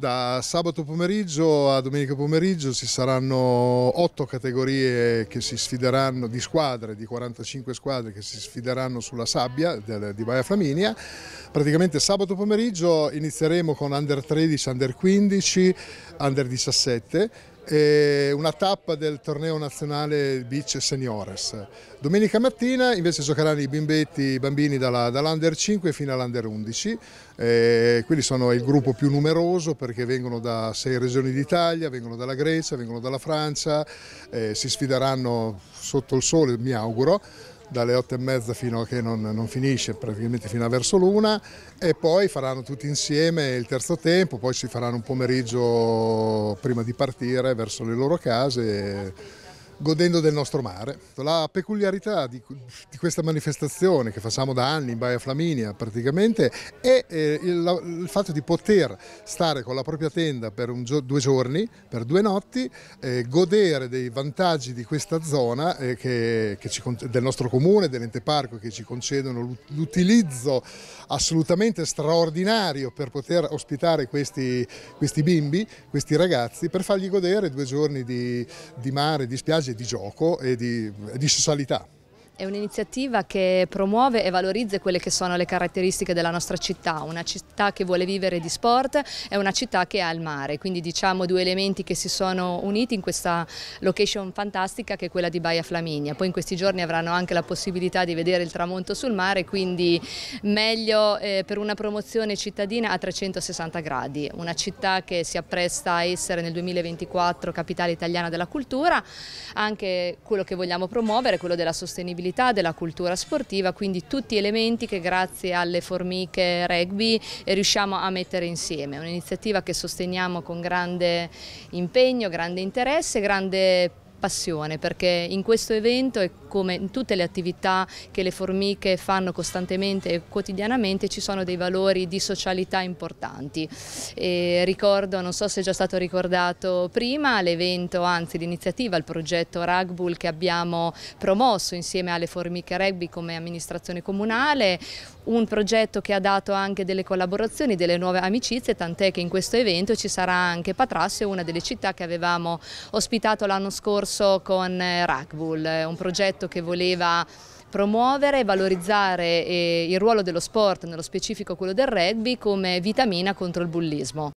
Da sabato pomeriggio a domenica pomeriggio ci saranno otto categorie che si sfideranno di squadre, di 45 squadre che si sfideranno sulla sabbia di Baia Flaminia. Praticamente sabato pomeriggio inizieremo con under 13, under 15, under 17 eh, una tappa del torneo nazionale Beach Seniores. Domenica mattina invece giocheranno i bimbetti, i bambini dalla, dall'Under 5 fino all'Under 11, eh, quelli sono il gruppo più numeroso perché vengono da sei regioni d'Italia, vengono dalla Grecia, vengono dalla Francia, eh, si sfideranno sotto il sole mi auguro, dalle 8 e mezza fino a che non, non finisce, praticamente fino a verso l'una e poi faranno tutti insieme il terzo tempo, poi si faranno un pomeriggio prima di partire verso le loro case. E, godendo del nostro mare. La peculiarità di, di, questa manifestazione che facciamo da anni in Baia Flaminia praticamente è eh, il, il, fatto di poter stare con la propria tenda per gio due giorni, per due notti, eh, godere dei vantaggi di questa zona eh, che, che ci, del nostro comune, dell'ente parco che ci concedono l'utilizzo assolutamente straordinario per poter ospitare questi, questi, bimbi, questi ragazzi, per fargli godere due giorni di, di mare, di spiaggia base di gioco e di, di socialità. È un'iniziativa che promuove e valorizza quelle che sono le caratteristiche della nostra città, una città che vuole vivere di sport è una città che ha il mare, quindi diciamo due elementi che si sono uniti in questa location fantastica che è quella di Baia Flaminia. Poi in questi giorni avranno anche la possibilità di vedere il tramonto sul mare, quindi meglio eh, per una promozione cittadina a 360 gradi, una città che si appresta a essere nel 2024 capitale italiana della cultura, anche quello che vogliamo promuovere è quello della sostenibilità attività, della cultura sportiva, quindi tutti elementi che grazie alle formiche rugby eh, riusciamo a mettere insieme. Un'iniziativa che sosteniamo con grande impegno, grande interesse, grande passione perché in questo evento e come in tutte le attività che le formiche fanno costantemente e quotidianamente ci sono dei valori di socialità importanti. E ricordo, non so se è già stato ricordato prima, l'evento, anzi l'iniziativa, il progetto Rugbull che abbiamo promosso insieme alle formiche rugby come amministrazione comunale, un progetto che ha dato anche delle collaborazioni, delle nuove amicizie, tant'è che in questo evento ci sarà anche Patrasso, una delle città che avevamo ospitato l'anno scorso scorso con eh, Rackbull, eh, un progetto che voleva promuovere e valorizzare eh, il ruolo dello sport, nello specifico quello del rugby, come vitamina contro il bullismo.